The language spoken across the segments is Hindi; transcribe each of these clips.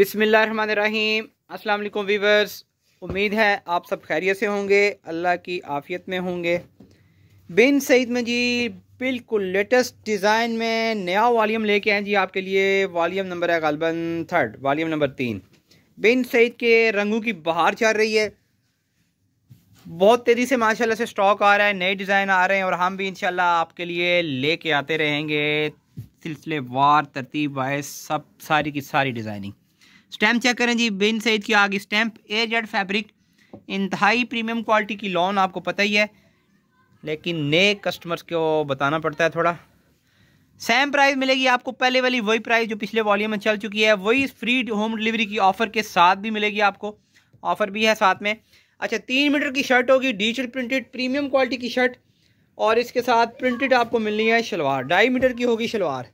बिसमीम अल्लाम वीवर्स उम्मीद है आप सब खैरियत से होंगे अल्लाह की आफ़ियत में होंगे बिन सईद में जी बिल्कुल लेटेस्ट डिज़ाइन में नया वॉलीम लेके आए जी आपके लिए वॉलीम नंबर है गलबन थर्ड वालीम नंबर तीन बिन सईद के रंगों की बहार चल रही है बहुत तेज़ी से माशा से स्टॉक आ रहा है नए डिज़ाइन आ रहे हैं और हम भी इंशाल्लाह आपके लिए लेके आते रहेंगे सिलसिलेवार तरतीब आए सब सारी की सारी डिज़ाइनिंग स्टैम्प चेक करें जी बिन सईद की आगे स्टैम्प ए जेड फैब्रिक इंतहाई प्रीमियम क्वालिटी की लॉन आपको पता ही है लेकिन नए कस्टमर्स को बताना पड़ता है थोड़ा सेम प्राइस मिलेगी आपको पहले वाली वही प्राइस जो पिछले वॉल्यूम में चल चुकी है वही फ्री होम डिलीवरी की ऑफ़र के साथ भी मिलेगी आपको ऑफ़र भी है साथ में अच्छा तीन मीटर की शर्ट होगी डिजिटल प्रिंटेड प्रीमियम क्वालिटी की शर्ट और इसके साथ प्रिंटेड आपको मिलनी है शलवार ढाई मीटर की होगी शलवार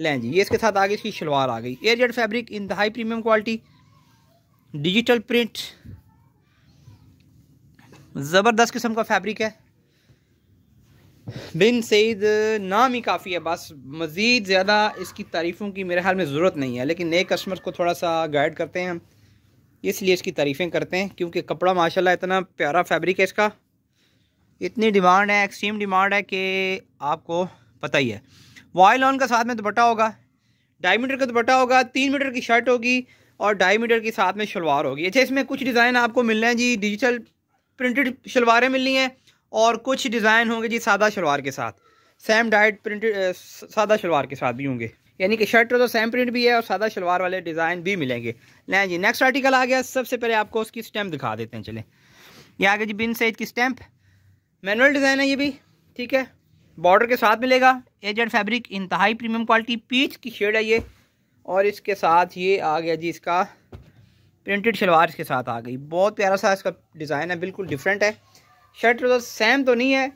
लें जी ये इसके साथ आगे इसकी शलवार आ गई एयर जेड फैब्रिक इन हाई प्रीमियम क्वालिटी डिजिटल प्रिंट ज़बरदस्त किस्म का फैब्रिक है बिन सईद नाम ही काफ़ी है बस मज़ीद ज़्यादा इसकी तारीफ़ों की मेरे ख्याल में ज़रूरत नहीं है लेकिन नए कस्टमर को थोड़ा सा गाइड करते हैं हम इसलिए इसकी तारीफ़ें करते हैं क्योंकि कपड़ा माशाल्लाह इतना प्यारा फैब्रिक है इसका इतनी डिमांड है एक्सट्रीम डिमांड है कि आपको पता ही है वाई लॉन का साथ में दुपट्टा होगा ढाई मीटर का दुपट्टा होगा तीन मीटर की शर्ट होगी और ढाई मीटर के साथ में शलवार होगी अच्छा इसमें कुछ डिज़ाइन आपको मिल रहे हैं जी डिजिटल प्रिंटेड शलवारें मिलनी हैं और कुछ डिज़ाइन होंगे जी सादा शलवार के साथ सेम डाइट प्रिंटेड सादा शलवार के साथ भी होंगे यानी कि शर्ट तो सेम प्रिंट भी है और सादा शलवार वाले डिज़ाइन भी मिलेंगे लें जी नेक्स्ट आर्टिकल आ गया सबसे पहले आपको उसकी स्टैम्प दिखा देते हैं चले ये आ गया जी बिन सेज की स्टैम्प मैनुअल डिज़ाइन है ये भी ठीक है बॉर्डर के साथ मिलेगा एजेंट फैब्रिक इंतहाई प्रीमियम क्वालिटी पीच की शेड है ये और इसके साथ ये आ गया जी इसका प्रिंटेड शलवार इसके साथ आ गई बहुत प्यारा सा इसका डिज़ाइन है बिल्कुल डिफरेंट है शर्ट ट्रोज़र सेम तो नहीं है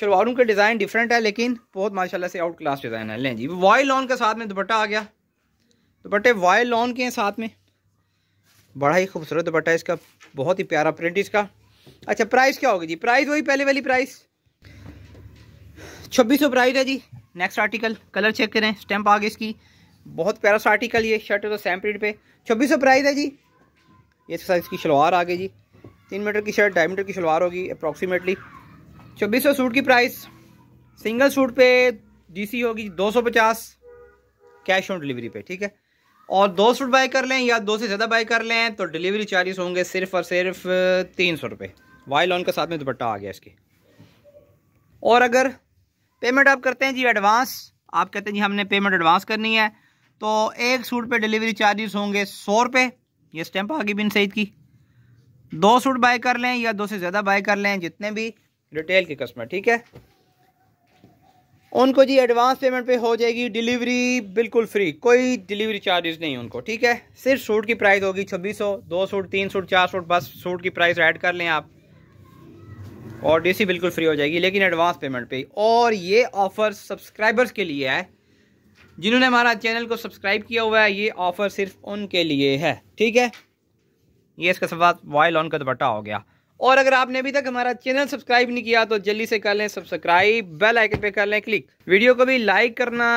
शलवारों के डिज़ाइन डिफरेंट है लेकिन बहुत माशाल्लाह से आउट क्लास डिज़ाइन है लें जी वाई लॉन के साथ में दुपट्टा आ गया दुपट्टे वाई लॉन के हैं साथ में बड़ा ही खूबसूरत दुपट्टा है इसका बहुत ही प्यारा प्रिंट इसका अच्छा प्राइस क्या होगी जी प्राइस वही पहले वाली प्राइस छब्बीस सौ प्राइस है जी नेक्स्ट आर्टिकल कलर चेक करें स्टैंप आ गए इसकी बहुत प्यारा सा आर्टिकल ये शर्ट है तो सेम प्रिंट पे छब्बीस सौ प्राइस है जी ये तो साइज की शलवार आ गई जी तीन मीटर की शर्ट ढाई मीटर की शलवार होगी अप्रॉक्सीमेटली छब्बीस सौ सूट की प्राइस सिंगल सूट पे डीसी होगी दो सौ पचास कैश ऑन डिलीवरी पे ठीक है और दो सूट बाई कर लें या दो से ज़्यादा बाई कर लें तो डिलीवरी चार्जेस होंगे सिर्फ और सिर्फ तीन सौ रुपये वाई लॉन के साथ में दुपट्टा आ गया इसके और अगर पेमेंट आप करते हैं जी एडवांस आप कहते हैं जी हमने पेमेंट एडवांस करनी है तो एक सूट पे डिलीवरी चार्जेस होंगे सौ रुपये ये स्टैंप आगे बिन सईद की दो सूट बाय कर लें या दो से ज़्यादा बाय कर लें जितने भी रिटेल के कस्टमर ठीक है उनको जी एडवांस पेमेंट पे हो जाएगी डिलीवरी बिल्कुल फ्री कोई डिलीवरी चार्जेस नहीं उनको ठीक है सिर्फ सूट की प्राइस होगी छब्बीस सौ दो सूट तीन सूट चार सूट बस सूट की प्राइस ऐड कर लें आप और डीसी बिल्कुल फ्री हो जाएगी लेकिन एडवांस पेमेंट पे और ये ऑफ़र सब्सक्राइबर्स के लिए है जिन्होंने हमारा चैनल को सब्सक्राइब किया हुआ है ये ऑफ़र सिर्फ उनके लिए है ठीक है ये इसका सवाल वाइल ऑन का दुपट्टा हो गया और अगर आपने अभी तक हमारा चैनल सब्सक्राइब नहीं किया तो जल्दी से कर लें सब्सक्राइब बेल आइकन पे कर लें क्लिक वीडियो को भी लाइक करना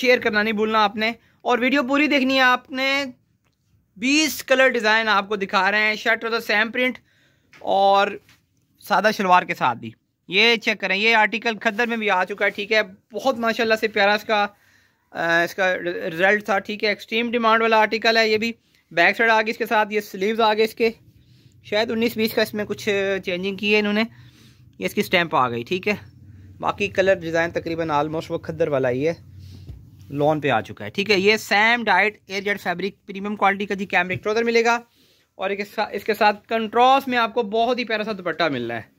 शेयर करना नहीं भूलना आपने और वीडियो पूरी देखनी है आपने 20 कलर डिज़ाइन आपको दिखा रहे हैं शर्ट और सेम प्रिंट और सादा शलवार के साथ भी ये चेक करें ये आर्टिकल खद्दर में भी आ चुका है ठीक है बहुत माशाल्लाह से प्यारा इसका आ, इसका रिजल्ट था ठीक है एक्सट्रीम डिमांड वाला आर्टिकल है ये भी बैक साइड आ गई इसके साथ ये स्लीव्स आ गए इसके शायद उन्नीस बीस का इसमें कुछ चेंजिंग की है इन्होंने ये इसकी स्टैंप आ गई ठीक है बाकी कलर डिज़ाइन तकरीबन आलमोस्ट वो खद्दर वाला ही है लॉन पे आ चुका है ठीक है ये same dyed air jet fabric premium quality का जी कैमरे ट्रोजर मिलेगा और इसके साथ कंट्रास्ट में आपको बहुत ही प्यारा सा दुपट्टा मिल रहा है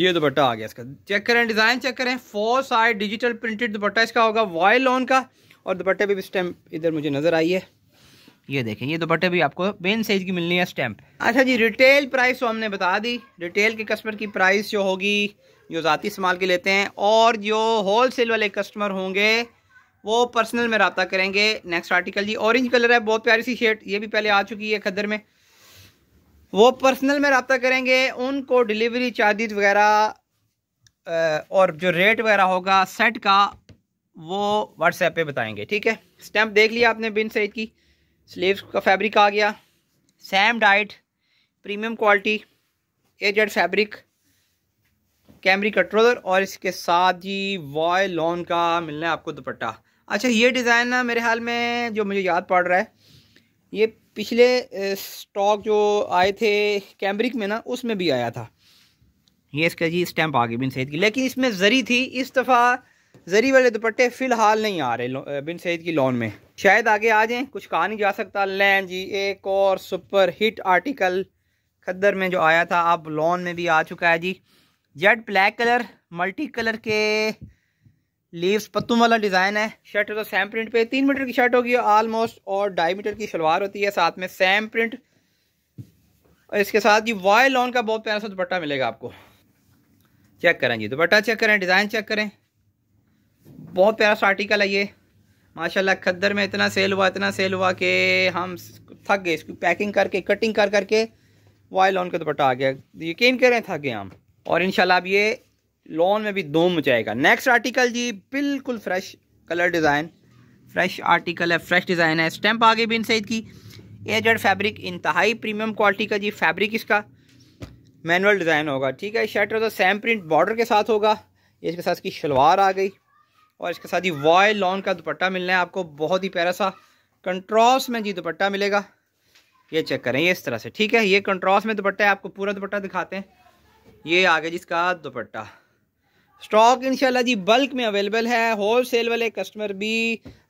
ये दुपट्टा आ गया इसका चेक करें डिज़ाइन चेक करें four side digital printed dupatta इसका होगा वाइल लॉन का और दुपट्टे भी इस इधर मुझे नज़र आई है ये देखें ये दुपट्टे भी आपको बेन साइज की मिलनी है स्टैम्प अच्छा जी रिटेल प्राइस तो हमने बता दी रिटेल के कस्टमर की प्राइस जो होगी जो ज़ाती इस्तेमाल के लेते हैं और जो होल वाले कस्टमर होंगे वो पर्सनल में रबता करेंगे नेक्स्ट आर्टिकल जी ऑरेंज कलर है बहुत प्यारी सी शेड ये भी पहले आ चुकी है खदर में वो पर्सनल में रबता करेंगे उनको डिलीवरी चार्जेज वगैरह और जो रेट वगैरह होगा सेट का वो व्हाट्सएप पे बताएंगे ठीक है स्टैम्प देख लिया आपने बिन सैद की स्लीव का फैब्रिक आ गया सैम डाइट प्रीमियम क्वालिटी एजेड फैब्रिक कैमरी कंट्रोलर और इसके साथ ही वॉय लॉन का मिलना है आपको दुपट्टा अच्छा ये डिज़ाइन ना मेरे हाल में जो मुझे याद पड़ रहा है ये पिछले स्टॉक जो आए थे कैम्ब्रिक में ना उसमें भी आया था ये इसका जी स्टैम्प आ गई बिन सैद की लेकिन इसमें जरी थी इस दफ़ा जरी वाले दुपट्टे फ़िलहाल नहीं आ रहे बिन सैद की लॉन में शायद आगे आ जाएँ कुछ कहा नहीं जा सकता लैन जी एक और सुपर हिट आर्टिकल खद्दर में जो आया था अब लॉन में भी आ चुका है जी jet black colour multi colour के लीव्स पत्तों वाला डिज़ाइन है शर्ट तो सैम प्रिंट पे तीन मीटर की शर्ट होगी ऑलमोस्ट और ढाई मीटर की शलवार होती है साथ में सैम प्रिंट और इसके साथ ये वाई लॉन का बहुत प्यारा सा दुपट्टा मिलेगा आपको चेक करें जी दुपट्टा चेक करें डिज़ाइन चेक करें बहुत प्यारा सा आर्टिकल है ये माशाल्लाह खद्दर में इतना सेल हुआ इतना सेल हुआ कि हम थक गए इसकी पैकिंग करके कटिंग कर करके वाई लॉन का दुपट्टा आ गया यकीन करें थक गए हम और इन अब ये लॉन में भी दो मचाएगा नेक्स्ट आर्टिकल जी बिल्कुल fresh colour design fresh article है फ्रेश डिज़ाइन है स्टैम्प आगे भी इन सईद की ए जड फैब्रिक इंतहाई प्रीमियम क्वालिटी का जी फैब्रिक इसका मैनुअल डिज़ाइन होगा ठीक है शर्ट तो सेम प्रिंट बॉर्डर के साथ होगा इसके साथ इसकी शलवार आ गई और इसके साथ ही वॉय लॉन का दुपट्टा मिलना है आपको बहुत ही प्यारा सा कंट्रॉस में जी दुपट्टा मिलेगा ये चेक करें ये इस तरह से ठीक है ये कंट्रॉस में दुपट्टा है आपको पूरा दुपट्टा दिखाते हैं ये आगे जिसका दुपट्टा स्टॉक इनशाला जी बल्क में अवेलेबल है होल सेल वाले कस्टमर भी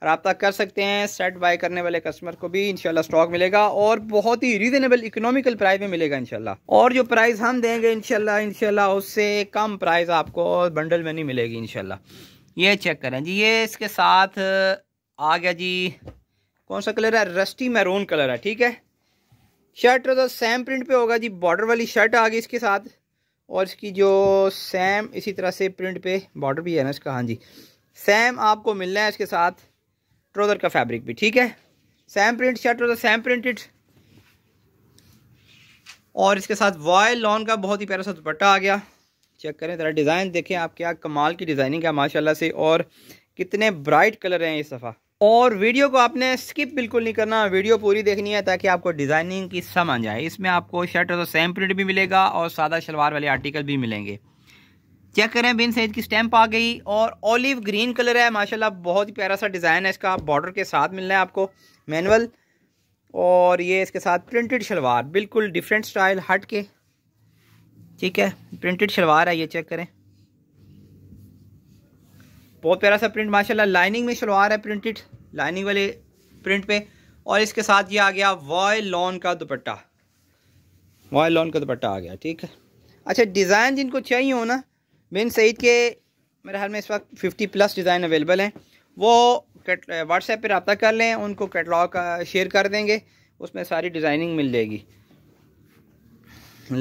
रबता कर सकते हैं सेट बाय करने वाले कस्टमर को भी इनशाला स्टॉक मिलेगा और बहुत ही रीजनेबल इकोनॉमिकल प्राइस में मिलेगा इंशाल्लाह और जो प्राइस हम देंगे इनशाला इनशाला उससे कम प्राइस आपको बंडल में नहीं मिलेगी इनशाला ये चेक करें जी ये इसके साथ आ गया जी कौन सा कलर है रस्टी मैरून कलर है ठीक है शर्ट तो सेम प्रिंट पे होगा जी बॉर्डर वाली शर्ट आ गई इसके साथ और इसकी जो सैम इसी तरह से प्रिंट पे बॉर्डर भी है ना इसका हाँ जी सैम आपको मिलना है इसके साथ ट्रोज़र का फैब्रिक भी ठीक है same print shirt trouser same printed और इसके साथ वॉयल लॉन का बहुत ही प्यारा सा दुपट्टा आ गया चेक करें ज़रा डिज़ाइन देखें आप क्या कमाल की डिज़ाइनिंग है माशाल्लाह से और कितने ब्राइट कलर हैं इस दफ़ा और वीडियो को आपने स्किप बिल्कुल नहीं करना वीडियो पूरी देखनी है ताकि आपको डिज़ाइनिंग की समझ आए इसमें आपको शर्ट और सेम प्रिंट भी मिलेगा और सादा शलवार वाले आर्टिकल भी मिलेंगे चेक करें बिन सैज की स्टैम्प आ गई और ऑलिव ग्रीन कलर है माशाल्लाह बहुत ही प्यारा सा डिज़ाइन है इसका बॉर्डर के साथ मिलना है आपको मैनुअल और ये इसके साथ प्रिंटेड शलवार बिल्कुल डिफरेंट स्टाइल हट के ठीक है प्रिंटेड शलवार है ये चेक करें बहुत प्यारा सा प्रिंट माशाल्लाह लाइनिंग में शलवार है प्रिंटेड लाइनिंग वाले प्रिंट पे और इसके साथ ये आ गया वॉय लॉन का दुपट्टा वॉय लॉन का दुपट्टा आ गया ठीक है अच्छा डिज़ाइन जिनको चाहिए हो ना बिन सईद के मेरे हाल में इस वक्त फिफ्टी प्लस डिज़ाइन अवेलेबल हैं वो व्हाट्सएप पर रबा कर लें उनको का शेयर कर देंगे उसमें सारी डिज़ाइनिंग मिल जाएगी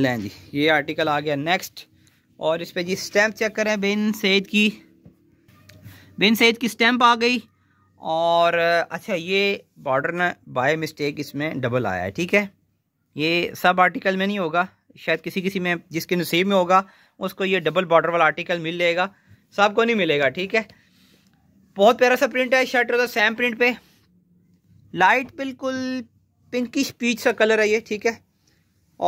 लें जी ये आर्टिकल आ गया नेक्स्ट और इस पर जी स्टैम्प चेक करें बिन सईद की बिन सेज की स्टैम्प आ गई और अच्छा ये बॉर्डर ना बाय मिस्टेक इसमें डबल आया है ठीक है ये सब आर्टिकल में नहीं होगा शायद किसी किसी में जिसके नसीब में होगा उसको ये डबल बॉर्डर वाला आर्टिकल मिल जाएगा सबको नहीं मिलेगा ठीक है बहुत प्यारा सा प्रिंट है शर्ट ट्राउजर सेम प्रिंट पे लाइट बिल्कुल पिंकिश पीच सा कलर है ये ठीक है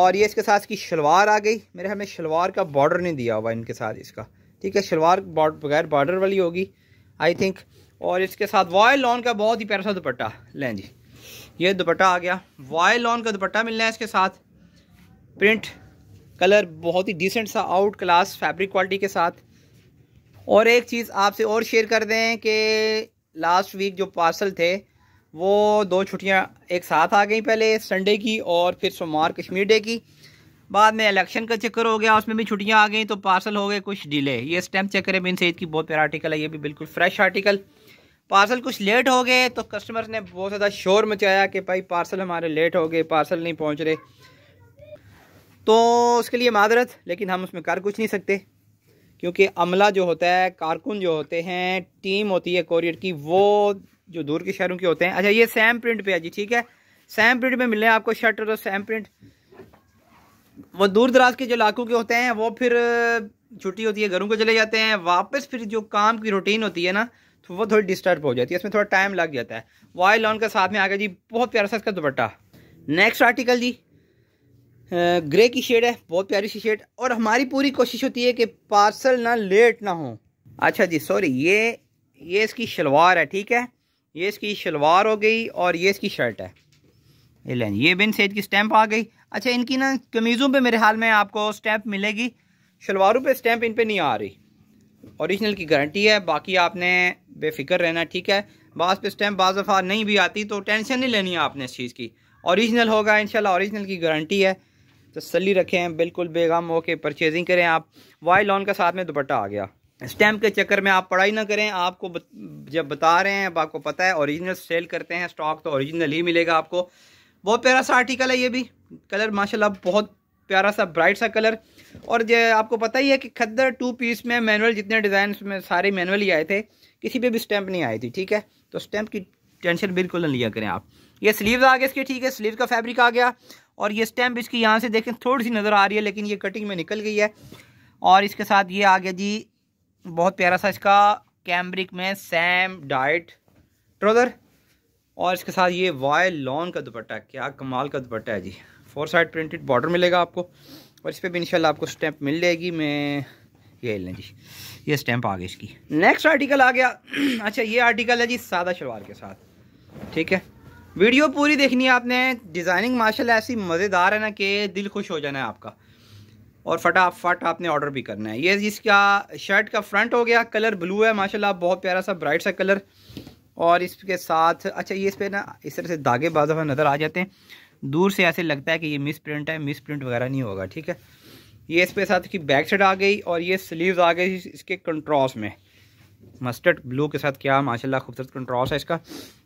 और ये इसके साथ इसकी शलवार आ गई मेरे हमें शलवार का बॉर्डर नहीं दिया हुआ इनके साथ इसका ठीक है शलवार बगैर बॉर्डर वाली होगी आई थिंक और इसके साथ वायल लॉन का बहुत ही प्यारा सा दुपट्टा लें जी ये दुपट्टा आ गया वॉयल लॉन का दुपट्टा मिलना है इसके साथ प्रिंट कलर बहुत ही डिसेंट सा आउट क्लास फैब्रिक क्वालिटी के साथ और एक चीज़ आपसे और शेयर कर दें कि लास्ट वीक जो पार्सल थे वो दो छुट्टियां एक साथ आ गई पहले संडे की और फिर सोमवार कश्मीर डे की बाद में इलेक्शन का चक्कर हो गया उसमें भी छुट्टियां आ गई तो पार्सल हो गए कुछ डिले ये स्टैम्प चक्कर करें बिन सईद की बहुत प्यारा आर्टिकल है ये भी बिल्कुल फ्रेश आर्टिकल पार्सल कुछ लेट हो गए तो कस्टमर्स ने बहुत ज़्यादा शोर मचाया कि भाई पार्सल हमारे लेट हो गए पार्सल नहीं पहुँच रहे तो उसके लिए मादरत लेकिन हम उसमें कर कुछ नहीं सकते क्योंकि अमला जो होता है कारकुन जो होते हैं टीम होती है कोरियर की वो जो दूर के शहरों के होते हैं अच्छा ये सैम प्रिंट पे है जी ठीक है सैम प्रिंट में मिले हैं आपको शर्ट और सैम प्रिंट वो दूर दराज के जो इलाकों के होते हैं वो फिर छुट्टी होती है घरों को चले जाते हैं वापस फिर जो काम की रूटीन होती है ना तो वो थोड़ी डिस्टर्ब हो जाती है इसमें थोड़ा टाइम लग जाता है वाई लॉन का साथ में आ गया जी बहुत प्यारा सा इसका दुपट्टा नेक्स्ट आर्टिकल जी ग्रे की शेड है बहुत प्यारी सी शेड और हमारी पूरी कोशिश होती है कि पार्सल ना लेट ना हो अच्छा जी सॉरी ये ये इसकी शलवार है ठीक है ये इसकी शलवार हो गई और ये इसकी शर्ट है ये लें ये बिन सेज की स्टैम्प आ गई अच्छा इनकी ना कमीज़ों पे मेरे हाल में आपको स्टैंप मिलेगी शलवारों पे स्टैंप इन पे नहीं आ रही ओरिजिनल की गारंटी है बाकी आपने बेफिक्र रहना ठीक है बाज़ पे स्टैंप बाज़ दफ़ा नहीं भी आती तो टेंशन नहीं लेनी है आपने इस चीज़ की ओरिजिनल होगा इन ओरिजिनल की गारंटी है तसली रखें बिल्कुल बेगम होके परचेजिंग करें आप वाई लॉन का साथ में दुपट्टा आ गया स्टैम्प के चक्कर में आप पढ़ाई ना करें आपको जब बता रहे हैं अब आपको पता है ओरिजिनल सेल करते हैं स्टॉक तो ओरिजिनल ही मिलेगा आपको बहुत प्यारा सा आर्टिकल है ये भी कलर माशाल्लाह बहुत प्यारा सा ब्राइट सा कलर और जो आपको पता ही है कि खद्दर टू पीस में मैनुअल जितने डिज़ाइन में सारे मैनुअल ही आए थे किसी पे भी स्टैंप नहीं आई थी ठीक है तो स्टैंप की टेंशन बिल्कुल ना लिया करें आप ये स्लीव आ गए इसके ठीक है स्लीव का फैब्रिक आ गया और ये स्टैम्प इसकी यहाँ से देखें थोड़ी सी नज़र आ रही है लेकिन ये कटिंग में निकल गई है और इसके साथ ये आ गया जी बहुत प्यारा सा इसका कैम्ब्रिक में सैम डाइट ट्रोदर और इसके साथ ये वाई लॉन का दुपट्टा क्या कमाल का दुपट्टा है जी फोर साइड प्रिंटेड बॉर्डर मिलेगा आपको और इस पर भी इनशाला आपको स्टैंप मिल जाएगी मैं ये लें जी ये स्टैंप आ गई इसकी नेक्स्ट आर्टिकल आ गया अच्छा ये आर्टिकल है जी सादा शलवार के साथ ठीक है वीडियो पूरी देखनी है आपने डिज़ाइनिंग माशा ऐसी मज़ेदार है ना कि दिल खुश हो जाना है आपका और फटाफट आपने ऑर्डर भी करना है ये इसका शर्ट का फ्रंट हो गया कलर ब्लू है माशाल्लाह बहुत प्यारा सा ब्राइट सा कलर और इसके साथ अच्छा ये इस पर ना इस तरह से धागे बाजा हुआ नज़र आ जाते हैं दूर से ऐसे लगता है कि ये मिस प्रिंट है मिस प्रिंट वगैरह नहीं होगा ठीक है ये इस पे साथ की बैक साइड आ गई और ये स्लीव्स आ गई इसके कंट्रास में मस्टर्ड ब्लू के साथ क्या माशाल्लाह खूबसूरत कंट्रास है इसका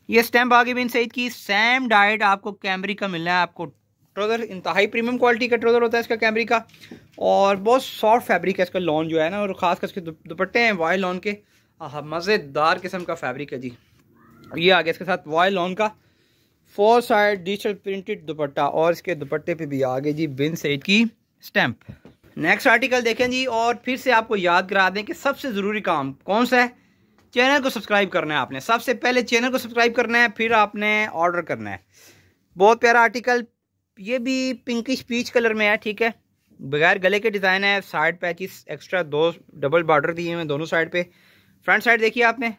ये स्टैम्प आ गई बिन सईद की सेम डाइट आपको कैमरी का मिलना है आपको ट्रोज़र इंतहाई प्रीमियम क्वालिटी का ट्रोज़र होता है इसका कैमरी का और बहुत सॉफ्ट फैब्रिक है इसका लॉन जो है ना और ख़ास कर इसके दुपट्टे हैं वाइल लॉन के मज़ेदार किस्म का फैब्रिक है जी ये आ गया इसके साथ वॉयल ऑन का four side digital printed dupatta और इसके दुपट्टे पे भी आ गए जी बिन सेट की स्टैंप नेक्स्ट आर्टिकल देखें जी और फिर से आपको याद करा दें कि सबसे ज़रूरी काम कौन सा है चैनल को सब्सक्राइब करना है आपने सबसे पहले चैनल को सब्सक्राइब करना है फिर आपने ऑर्डर करना है बहुत प्यारा आर्टिकल ये भी पिंकिश पीच कलर में है ठीक है बगैर गले के डिज़ाइन है साइड पैचिस एक्स्ट्रा दो डबल बॉर्डर दिए हुए दोनों साइड पे फ्रंट साइड देखिए आपने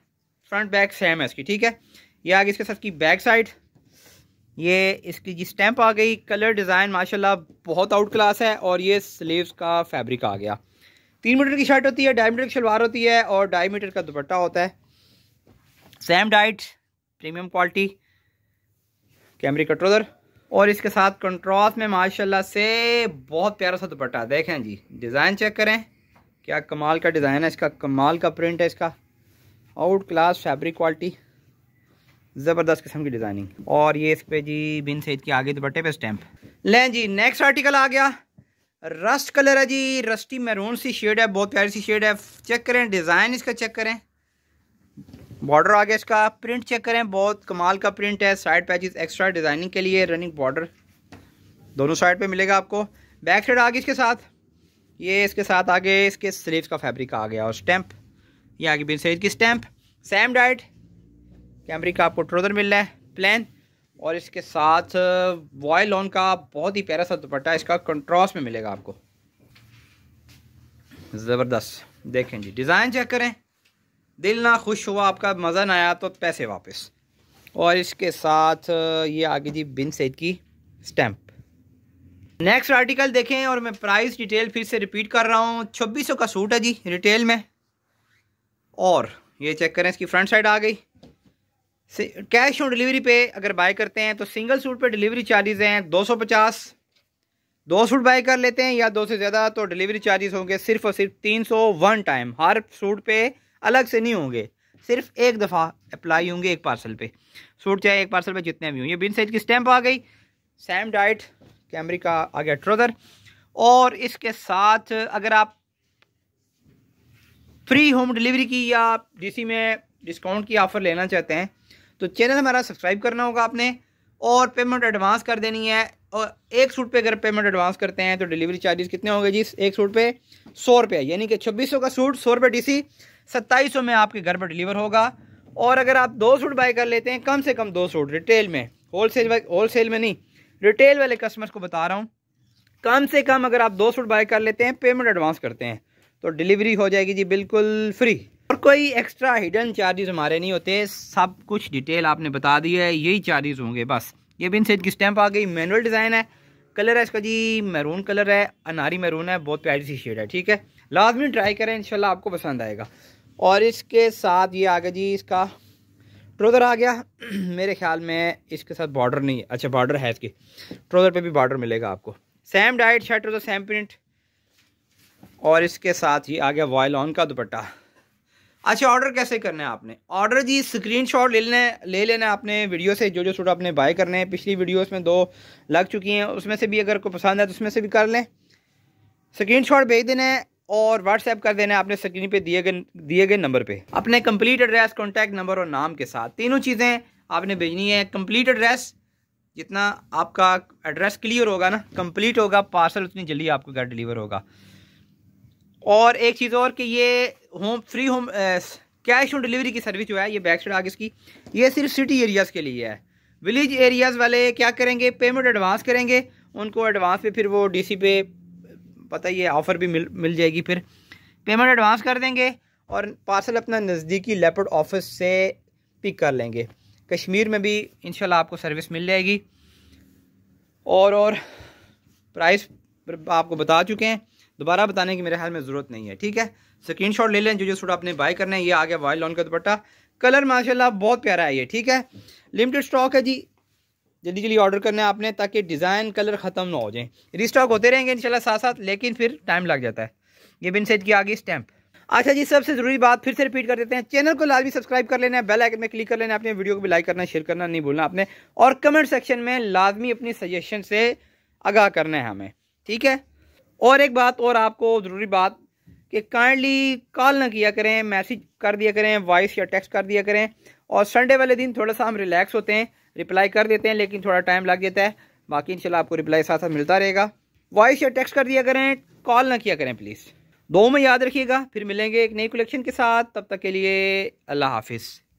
फ्रंट बैक सेम है इसकी ठीक है ये आ गई इसके साथ की बैक साइड ये इसकी जी स्टैम्प आ गई कलर डिज़ाइन माशाल्लाह बहुत आउट क्लास है और ये स्लीव्स का फैब्रिक आ गया तीन मीटर की शर्ट होती है ढाई मीटर की शलवार होती है और ढाई मीटर का दुपट्टा होता है सेम डाइट प्रीमियम क्वालिटी कैमरे कंट्रोलर और इसके साथ कंट्रास्ट में माशाल्लाह से बहुत प्यारा सा दुपट्टा देखें जी डिज़ाइन चेक करें क्या कमाल का डिज़ाइन है इसका कमाल का प्रिंट है इसका आउट क्लास फैब्रिक क्वालिटी ज़बरदस्त किस्म की डिज़ाइनिंग और ये इस पे जी बिन सईद के आगे दुपट्टे पे स्टैंप लें जी नेक्स्ट आर्टिकल आ गया रस्ट कलर है जी रस्टी मैरून सी शेड है बहुत प्यारी सी शेड है चेक करें डिज़ाइन इसका चेक करें बॉर्डर आ गया इसका प्रिंट चेक करें बहुत कमाल का प्रिंट है साइड पैचेस एक्स्ट्रा डिज़ाइनिंग के लिए रनिंग बॉर्डर दोनों साइड पे मिलेगा आपको बैक साइड आ गई इसके साथ ये इसके साथ आगे इसके स्लीव का फैब्रिक आ गया और स्टैंप ये आगे बिन सईद की स्टैंप सैम डाइट कैमरी का आपको ट्रोजर मिल रहा है प्लान और इसके साथ वॉयल ऑन का बहुत ही प्यारा सा दुपट्टा इसका कंट्रास्ट में मिलेगा आपको ज़बरदस्त देखें जी डिज़ाइन चेक करें दिल ना खुश हुआ आपका मज़ा ना आया तो पैसे वापस और इसके साथ ये आगे जी बिन सैद की स्टैंप नेक्स्ट आर्टिकल देखें और मैं प्राइस डिटेल फिर से रिपीट कर रहा हूँ छब्बीस का सूट है जी रिटेल में और ये चेक करें इसकी फ्रंट साइड आ गई कैश ऑन डिलीवरी पे अगर बाय करते हैं तो सिंगल सूट पे डिलीवरी चार्जेज़ हैं 250 दो सूट बाय कर लेते हैं या दो से ज़्यादा तो डिलीवरी चार्जेस होंगे सिर्फ और सिर्फ तीन सौ वन टाइम हर सूट पे अलग से नहीं होंगे सिर्फ एक दफ़ा अप्लाई होंगे एक पार्सल पे सूट चाहे एक पार्सल पे जितने भी होंगे बिन साइज की स्टैंप आ गई सैम डाइट कैमरे का आ गया ट्रोदर और इसके साथ अगर आप फ्री होम डिलीवरी की या आप डीसी में डिस्काउंट की ऑफ़र लेना चाहते हैं तो चैनल हमारा सब्सक्राइब करना होगा आपने और पेमेंट एडवांस कर देनी है और एक सूट पे अगर पेमेंट एडवांस करते हैं तो डिलीवरी चार्जेस कितने होंगे जी एक सूट पे सौ रुपये यानी कि छब्बीस सौ का सूट सौ रुपये डी सी सत्ताईस सौ में आपके घर पर डिलीवर होगा और अगर आप दो सूट बाई कर लेते हैं कम से कम दो सूट रिटेल में होल सेल होल सेल में नहीं रिटेल वाले कस्टमर्स को बता रहा हूँ कम से कम अगर आप दो सूट बाई कर लेते हैं पेमेंट एडवांस करते हैं तो डिलीवरी हो जाएगी जी बिल्कुल फ्री और कोई एक्स्ट्रा हिडन चार्जेस हमारे नहीं होते सब कुछ डिटेल आपने बता दी है यही चार्जेस होंगे बस ये भी इनसे की स्टैंप आ गई मैनुअल डिज़ाइन है कलर है इसका जी मैरून कलर है अनारी मैरून है बहुत प्यारी सी शेड है ठीक है लाजमी ट्राई करें इंशाल्लाह आपको पसंद आएगा और इसके साथ ये आ गया जी इसका ट्रोज़र आ गया मेरे ख्याल में इसके साथ बॉर्डर नहीं है अच्छा बॉर्डर है इसकी ट्रोज़र पे भी बॉर्डर मिलेगा आपको same dyed shirt trouser same print और इसके साथ ही आ गया ऑन का दुपट्टा अच्छा ऑर्डर कैसे करना है आपने ऑर्डर जी स्क्रीनशॉट ले लेना ले लेना आपने वीडियो से जो जो सूट आपने बाय करने हैं पिछली वीडियोस में दो लग चुकी हैं उसमें से भी अगर कोई पसंद है तो उसमें से भी कर लें स्क्रीनशॉट भेज देना है और व्हाट्सएप कर देना है आपने स्क्रीन पे दिए गए दिए गए नंबर पे अपने कंप्लीट एड्रेस कॉन्टैक्ट नंबर और नाम के साथ तीनों चीज़ें आपने भेजनी है कम्प्लीट एड्रेस जितना आपका एड्रेस क्लियर होगा ना कम्प्लीट होगा पार्सल उतनी जल्दी आपको घर डिलीवर होगा और एक चीज़ और कि ये home free home cash on delivery की सर्विस जो है ये बैक साइड आगे इसकी ये सिर्फ सिटी एरियाज़ के लिए है विलेज एरियाज़ वाले क्या करेंगे पेमेंट एडवांस करेंगे उनको एडवांस पे फिर वो डीसी पे पता ही है ऑफ़र भी मिल मिल जाएगी फिर पेमेंट एडवांस कर देंगे और पार्सल अपना नज़दीकी लेपर्ड ऑफिस से पिक कर लेंगे कश्मीर में भी इन आपको सर्विस मिल जाएगी और और प्राइस आपको बता चुके हैं दोबारा बताने की मेरे ख्याल में ज़रूरत नहीं है ठीक है स्क्रीन शॉट ले लें जो जो सूट आपने बाय करना है ये आ गया वाइल लॉन का दुपट्टा कलर माशाल्लाह बहुत प्यारा है ये ठीक है लिमिटेड स्टॉक है जी जल्दी जल्दी ऑर्डर करना है आपने ताकि डिज़ाइन कलर ख़त्म ना हो जाए रिस्टॉक होते रहेंगे इनशाला साथ साथ लेकिन फिर टाइम लग जाता है ये बिन सेज की आ गई स्टैम्प अच्छा जी सबसे ज़रूरी बात फिर से रिपीट कर देते हैं चैनल को लाजमी सब्सक्राइब कर लेना है बेल आइकन में क्लिक कर लेना है अपने वीडियो को भी लाइक करना शेयर करना नहीं भूलना आपने और कमेंट सेक्शन में लाजमी अपनी सजेशन से आगाह करना है हमें ठीक है और एक बात और आपको ज़रूरी बात कि काइंडली कॉल ना किया करें मैसेज कर दिया करें वॉइस या टेक्स्ट कर दिया करें और संडे वाले दिन थोड़ा सा हम रिलैक्स होते हैं रिप्लाई कर देते हैं लेकिन थोड़ा टाइम लग जाता है बाकी इन आपको रिप्लाई साथ साथ मिलता रहेगा वॉइस या टेक्स्ट कर दिया करें कॉल ना किया करें प्लीज़ दो में याद रखिएगा फिर मिलेंगे एक नई कलेक्शन के साथ तब तक के लिए अल्लाह हाफिज़